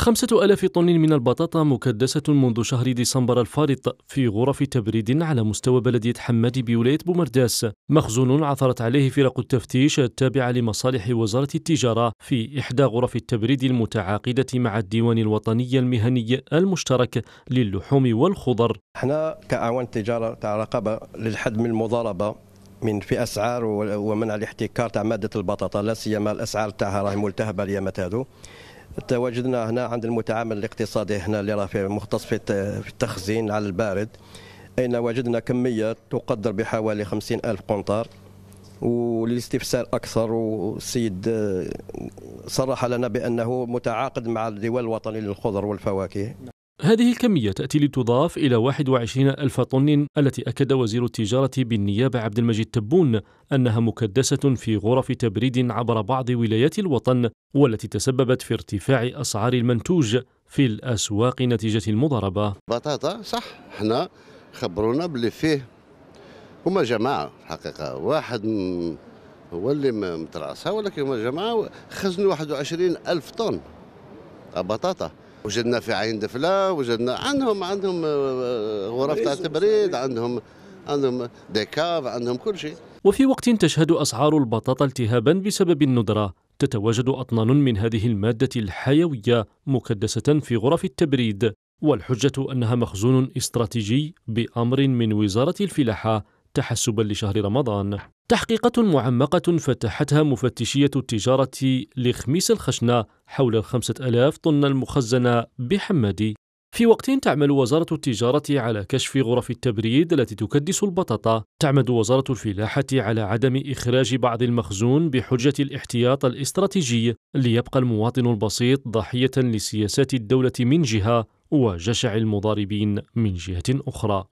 خمسة ألاف طن من البطاطا مكدسة منذ شهر ديسمبر الفارط في غرف تبريد على مستوى بلدية حمادي بولاية بومرداس مخزون عثرت عليه فرق التفتيش التابعة لمصالح وزارة التجارة في إحدى غرف التبريد المتعاقدة مع الديوان الوطني المهني المشترك للحوم والخضر احنا كأعوان التجارة تاع رقابة للحد من المضاربة من في اسعار ومنع الاحتكار تاع ماده البطاطا لا سيما الاسعار تاعها راهي ملتهبه اليامات هذو تواجدنا هنا عند المتعامل الاقتصادي هنا اللي راه في مختص في التخزين على البارد أين وجدنا كمية تقدر بحوالي خمسين ألف قنطار وللاستفسار أكثر والسيد آه، صرح لنا بأنه متعاقد مع الدول الوطني للخضر والفواكه هذه الكمية تأتي لتضاف إلى 21 ألف طن التي أكد وزير التجارة بالنيابة عبد المجيد تبون أنها مكدسة في غرف تبريد عبر بعض ولايات الوطن والتي تسببت في ارتفاع أسعار المنتوج في الأسواق نتيجة المضاربة بطاطا صح احنا خبرونا باللي فيه هما جماعة حقيقة واحد هو اللي مترأسها ولكن هما جماعة خزنوا 21 ألف طن بطاطا وجدنا في عين دفله وجدنا عندهم عندهم آه، آه، غرف تاع تبريد عندهم عندهم ديكاف عندهم كل شيء وفي وقت تشهد اسعار البطاطا التهابا بسبب الندره تتواجد اطنان من هذه الماده الحيويه مكدسه في غرف التبريد والحجه انها مخزون استراتيجي بامر من وزاره الفلاحه تحسبا لشهر رمضان تحقيقات معمقة فتحتها مفتشية التجارة لخميس الخشنة حول الخمسة ألاف طن المخزنة بحمادي في وقت تعمل وزارة التجارة على كشف غرف التبريد التي تكدس البطاطا، تعمد وزارة الفلاحة على عدم إخراج بعض المخزون بحجة الاحتياط الاستراتيجي ليبقى المواطن البسيط ضحية لسياسات الدولة من جهة وجشع المضاربين من جهة أخرى.